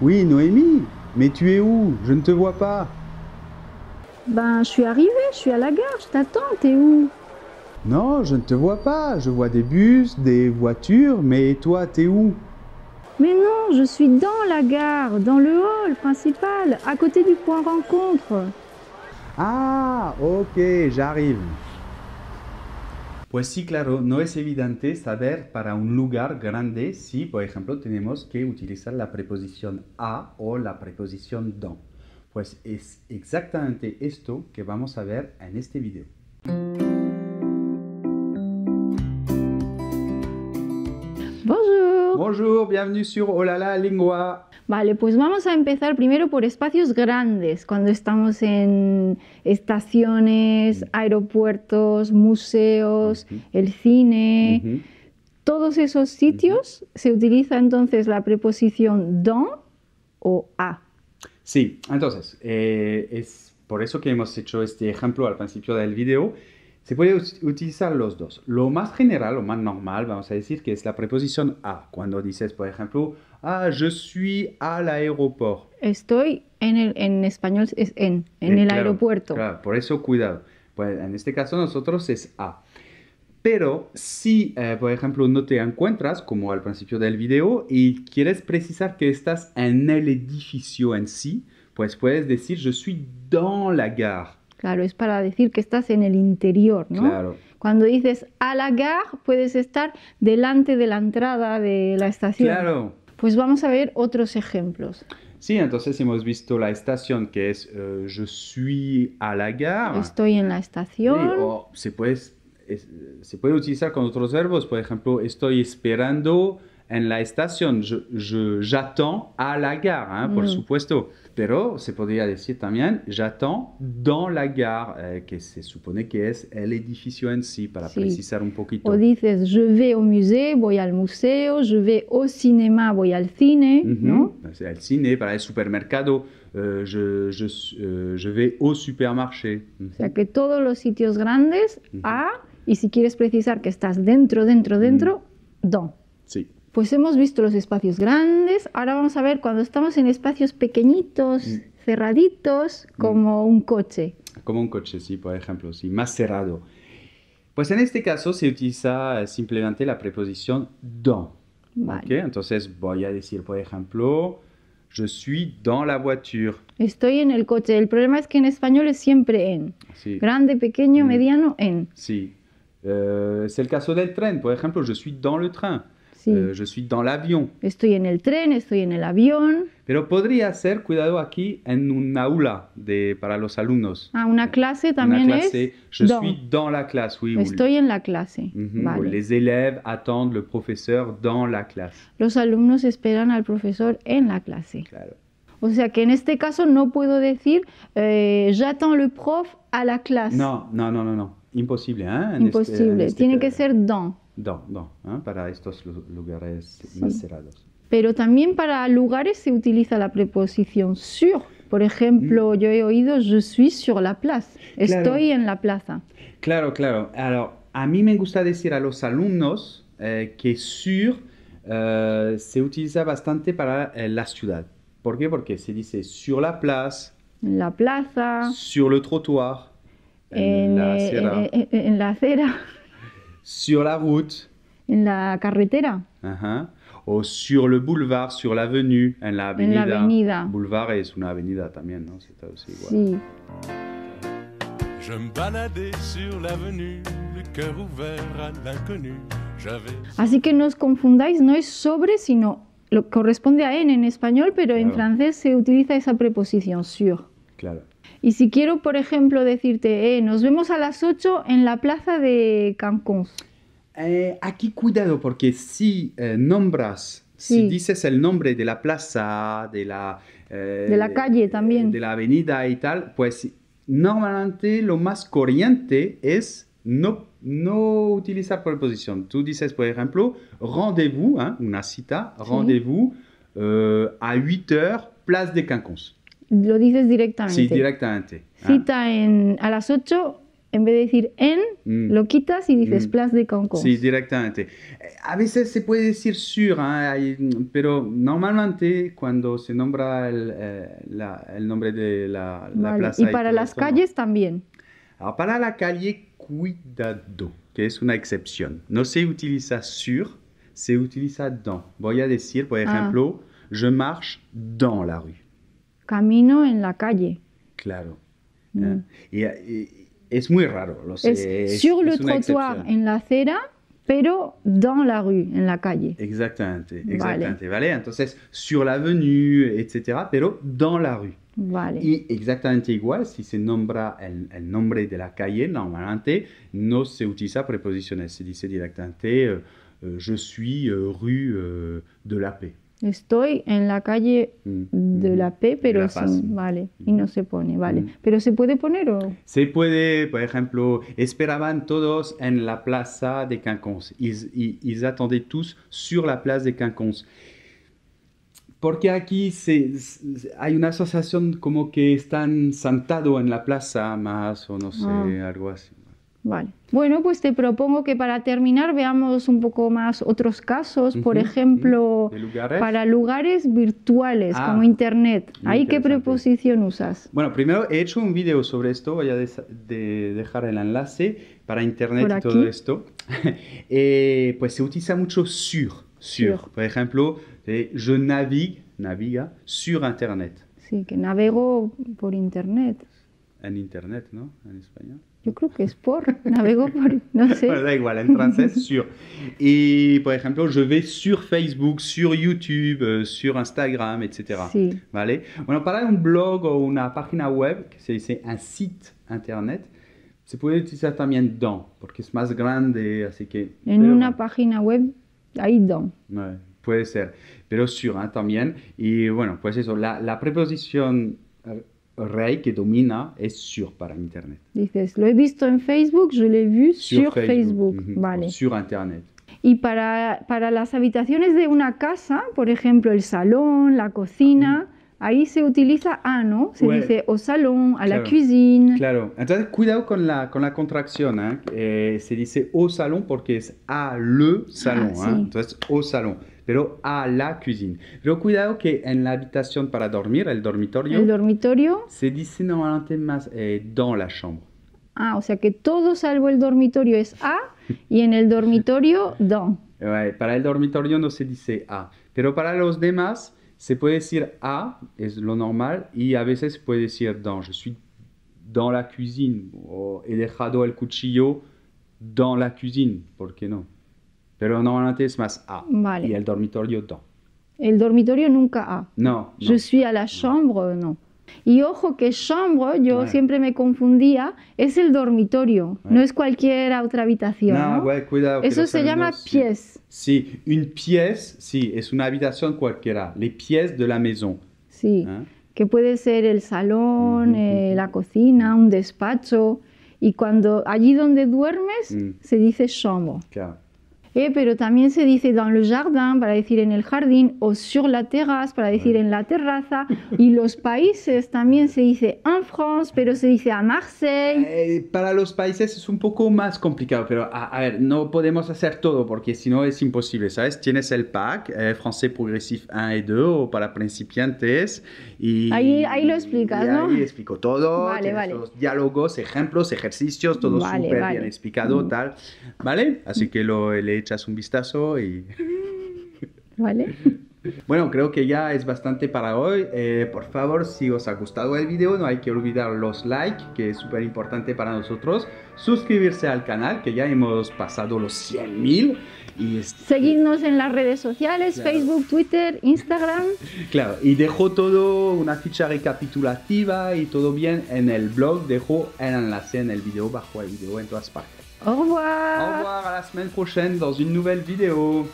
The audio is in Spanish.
Oui, Noémie, mais tu es où Je ne te vois pas. Ben, je suis arrivée, je suis à la gare, je t'attends, t'es où Non, je ne te vois pas, je vois des bus, des voitures, mais toi, t'es où Mais non, je suis dans la gare, dans le hall principal, à côté du point rencontre. Ah, ok, j'arrive. Pues sí, claro, no es evidente saber para un lugar grande si, por ejemplo, tenemos que utilizar la preposición a o la preposición dans. Pues es exactamente esto que vamos a ver en este video. Bonjour Bonjour, bienvenue sur Olala Lingua Vale, pues vamos a empezar primero por espacios grandes, cuando estamos en estaciones, aeropuertos, museos, el cine. Todos esos sitios se utiliza entonces la preposición don o a. Sí, entonces, eh, es por eso que hemos hecho este ejemplo al principio del video se puede utilizar los dos. Lo más general, lo más normal, vamos a decir que es la preposición a. Cuando dices, por ejemplo, ah, je suis al aeropuerto. Estoy en, el, en español, es en, en eh, el aeropuerto. Claro, por eso cuidado. Pues en este caso nosotros es a. Pero si, eh, por ejemplo, no te encuentras, como al principio del video, y quieres precisar que estás en el edificio en sí, pues puedes decir, je suis dans la gare. Claro, es para decir que estás en el interior, ¿no? Claro. Cuando dices a la gare, puedes estar delante de la entrada de la estación. Claro. Pues vamos a ver otros ejemplos. Sí, entonces hemos visto la estación que es eh, je suis à la gare. Estoy en la estación. o se puede, se puede utilizar con otros verbos, por ejemplo, estoy esperando en la estación. J'attends à la gare, hein, por mm. supuesto. Pero se podría decir también, j'attends dans la gare, eh, que se supone que es el edificio en sí, para precisar un poquito. O dices, je vais au musée, voy al museo, je vais au cinéma, voy al cine, mm -hmm. cine, para el supermercado, eh, je, je, je, vais au supermarché. O que todos los sitios grandes, a, y si quieres precisar que estás dentro, dentro, dentro, mm. dans. Sí. pues hemos visto los espacios grandes, ahora vamos a ver cuando estamos en espacios pequeñitos, mm. cerraditos, como mm. un coche. Como un coche, sí, por ejemplo, sí, más cerrado. Pues en este caso se utiliza eh, simplemente la preposición DON. Vale. Entonces voy a decir, por ejemplo, je suis dans la voiture. Estoy en el coche. El problema es que en español es siempre en. Grande, pequeño, mm. mediano, en. Sí. Eh, es el caso del tren, por ejemplo, je suis dans le train je eh, suis dans l'avion. Estoy en el tren, estoy en el avión. Pero podría ser, cuidado aquí, en un aula de, para los alumnos. Ah, una clase también una clase, Je suis dans la classe, oui. Estoy en la clase. Les élèves attendent le professeur dans la classe. Los alumnos esperan al profesor en la clase. Claro. O sea que en este caso no puedo decir eh, j'attends le prof a la clase. No, no, no, no, no. Imposible, ¿eh? Este- Imposible. Este Tiene que ser dans. No, no, ¿ah? para estos lugares más cerrados. Pero también para lugares se utiliza la preposición sur. Por ejemplo, mm. yo he oído je suis sur la plaza. Estoy en la plaza. Claro, claro. a mí me gusta decir a los alumnos eh, que sur eh, se utiliza bastante para eh, la ciudad. ¿Por qué? Porque se dice sur la place. La plaza. Sur le trottoir. en la acera sur la route. En la carretera. O sur le boulevard, sur l'avenue, en la avenida. En la avenida. Boulevard es una avenida también, ¿no? Sí. Así que no os confundáis, no es sobre, sino lo corresponde a en en español, pero en francés se utiliza esa preposición sur. Claro. Y si quiero, por ejemplo, decirte, eh, nos vemos a las 8 en la plaza de Cancún. Eh, aquí cuidado porque si eh, nombras, si dices el nombre de la plaza, de la, eh, de la calle también, de la avenida y tal, pues normalmente lo más corriente es no, no utilizar preposición. Tú dices, por ejemplo, rendezvous, una cita, rendezvous a 8 horas, Place de Cancún. Lo dices directamente. Sí, directamente. Cita en, a las 8 en vez de decir en, mm. lo quitas y dices mm. plaza de Cancún. Sí, directamente. A veces se puede decir sur, ¿ah? pero normalmente cuando se nombra el, eh, nombre de la, plaza. Y para las calles también. Ah, para la calle, cuidado, que es una excepción. No se utiliza sur, se utiliza dans. Voy a decir, por ah. ejemplo, je marche dans la rue. Camino en la calle. Claro. Mm. y C'est très raro. Lo sé, es sur le trottoir, en la acera, pero dans la rue, en la calle. Exactement, exactamente, ¿vale? ¿vale? sur l'avenue, etc., pero dans la rue. Vale. Exactement, exactamente si on nombra el, nombre de la calle, normalmente no se utilise preposiciones, se dice dit directement eh, eh, je suis eh, rue de la paix. Estoy en la calle mm, de mm, la P, pero sí, vale, y mm. no se pone, vale. ¿Pero se puede poner o...? Se puede, por ejemplo, esperaban todos en la plaza de Cancún, y ils, attendaient sur la plaza de Cancún. Porque aquí se, hay una asociación como que están sentados en la plaza más o no sé, ah. algo así. Vale. Bueno, pues te propongo que para terminar veamos un poco más otros casos, por ejemplo, para lugares virtuales ah, como Internet. ¿Ahí qué preposición usas? Bueno, primero he hecho un vídeo sobre esto, voy a de dejar el enlace para Internet y todo esto. Eh, pues se utiliza mucho sur, sur. Por ejemplo, je eh, navigue, naviga sur Internet. Sí, que navego por Internet. En internet, ¿no? En espagnol Je crois que c'est « por, navego por, no sé. Bueno, da igual, en français, « sur. Et par exemple, je vais sur Facebook, sur YouTube, euh, sur Instagram, etc. Sí. Vale? Bueno, para un blog ou una página web, c'est un site internet, se puede utilizar también don, porque es más grande, así que... En une una página web a don. Ouais, puede ser, pero sur hein, también. Y bueno, pues eso, la, la preposición rey que domina es sur para Internet. Dices, lo he visto en Facebook, yo lo he visto sur, Facebook. Vale. sur Internet. Y para, para, las habitaciones de una casa, por ejemplo, el salón, la cocina, ahí se utiliza a, ah", ¿no? Se pues, dice au salón, a la cuisine. Claro. Entonces, cuidado con la, con la contracción. ¿eh? eh se dice au salón porque es a le salón. Ah, ¿eh? Entonces, au salón. pero a la cuisine. Mais cuidado que en la habitación para dormir, el dormitorio. El dormitorio. Se dice normalmente más eh, dans la chambre. Ah, o sea que todo salvo el dormitorio es a y en el dormitorio dans. Ouais, eh, para el dormitorio no se dice a, pero para los demás se puede decir a, es lo normal, y a veces se puede decir dans. Je suis dans la cuisine, Ou he dejado el cuchillo dans la cuisine, ¿por qué no? Pero normalmente es más A. Y el dormitorio no. El dormitorio nunca A. No. ¿Yo soy a la chambre, no. Y ojo que chambre, yo siempre me confundía, es el dormitorio, no es cualquier otra habitación. No, cuidado. Eso se llama pièce. Sí, una pièce, sí, es una habitación cualquiera, les piezas de la casa. Sí, ah. que puede ser el salón, eh, la cocina, un despacho, y cuando allí donde duermes mm. se dice chambre. Claro. Eh, pero también se dice dans le jardin para decir en el jardín o sur la terrasse para decir en la terraza. Y los países también se dice en France, pero se dice a Marseille. Ah, eh, para los países es un poco más complicado, pero a, ver, no podemos hacer todo porque si no es imposible, ¿sabes? Tienes el pack eh, français francés progresif 1 y 2 o para principiantes y... Ahí, ahí lo explicas, y ¿no? Ahí explico todo, los diálogos, ejemplos, ejercicios, todo súper bien explicado, tal, ¿vale? Así que lo he echas un vistazo y... ¿Vale? Bueno, creo que ya es bastante para hoy. Eh, por favor, si os ha gustado el video, no hay que olvidar los likes, que es súper importante para nosotros. Suscribirse al canal, que ya hemos pasado los 100 mil. Y Seguirnos en las redes sociales, Facebook, Twitter, Instagram. claro, y dejo todo, una ficha recapitulativa y todo bien en el blog. Dejo el enlace en el video, bajo el video, en todas partes. Au revoir. Au revoir à la semaine prochaine dans une nouvelle vidéo.